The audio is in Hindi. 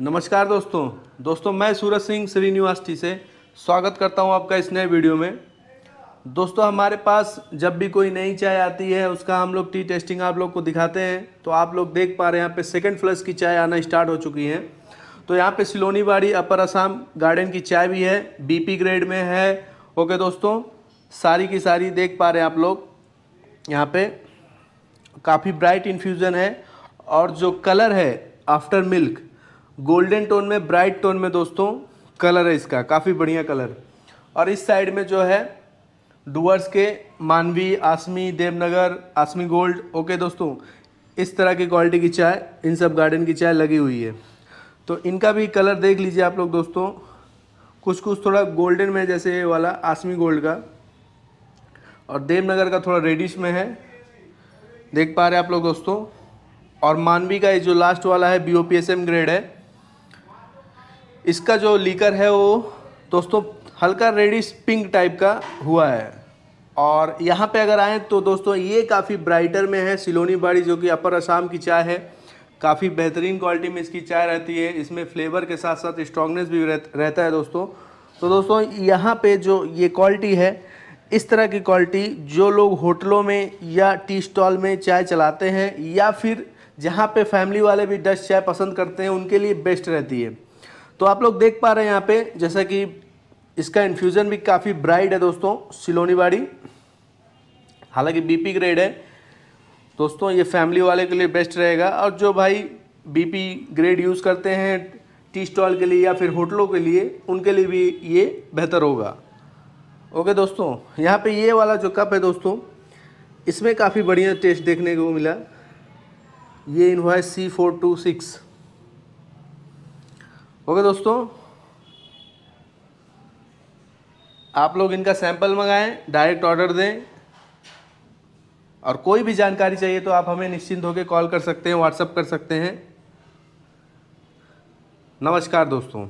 नमस्कार दोस्तों दोस्तों मैं सूरज सिंह श्री यूनिवर्सिटी से स्वागत करता हूं आपका इस नए वीडियो में दोस्तों हमारे पास जब भी कोई नई चाय आती है उसका हम लोग टी टेस्टिंग आप लोग को दिखाते हैं तो आप लोग देख पा रहे हैं यहाँ पे सेकंड फ्लस की चाय आना स्टार्ट हो चुकी है तो यहाँ पे सिलोनी अपर आसाम गार्डन की चाय भी है बी ग्रेड में है ओके दोस्तों सारी की सारी देख पा रहे हैं आप लोग यहाँ पे काफ़ी ब्राइट इन्फ्यूज़न है और जो कलर है आफ्टर मिल्क गोल्डन टोन में ब्राइट टोन में दोस्तों कलर है इसका काफ़ी बढ़िया कलर और इस साइड में जो है डुअर्स के मानवी आसमी देवनगर आसमी गोल्ड ओके दोस्तों इस तरह की क्वालिटी की चाय इन सब गार्डन की चाय लगी हुई है तो इनका भी कलर देख लीजिए आप लोग दोस्तों कुछ कुछ थोड़ा गोल्डन में जैसे ये वाला आसमी गोल्ड का और देवनगर का थोड़ा रेडिश में है देख पा रहे आप लोग दोस्तों और मानवी का ये जो लास्ट वाला है बी ग्रेड है इसका जो लीकर है वो दोस्तों हल्का रेडिश पिंक टाइप का हुआ है और यहाँ पे अगर आएँ तो दोस्तों ये काफ़ी ब्राइटर में है सिलोनी बाड़ी जो कि अपर असम की चाय है काफ़ी बेहतरीन क्वालिटी में इसकी चाय रहती है इसमें फ्लेवर के साथ साथ स्ट्रॉन्गनेस भी रहता है दोस्तों तो दोस्तों यहाँ पे जो ये क्वालिटी है इस तरह की क्वालिटी जो लोग होटलों में या टी स्टॉल में चाय चलाते हैं या फिर जहाँ पे फैमिली वाले भी डस्ट चाय पसंद करते हैं उनके लिए बेस्ट रहती है तो आप लोग देख पा रहे हैं यहाँ पे जैसा कि इसका इन्फ्यूज़न भी काफ़ी ब्राइट है दोस्तों सिलोनी बाड़ी हालांकि बीपी ग्रेड है दोस्तों ये फैमिली वाले के लिए बेस्ट रहेगा और जो भाई बीपी ग्रेड यूज़ करते हैं टी स्टॉल के लिए या फिर होटलों के लिए उनके लिए भी ये बेहतर होगा ओके दोस्तों यहाँ पे ये वाला जो कप है दोस्तों इसमें काफ़ी बढ़िया टेस्ट देखने को मिला ये invoice C four two six okay दोस्तों आप लोग इनका सैंपल मंगाएं डायरेक्ट ऑर्डर दें और कोई भी जानकारी चाहिए तो आप हमें निश्चिंत होकर कॉल कर सकते हैं व्हाट्सअप कर सकते हैं नमस्कार दोस्तों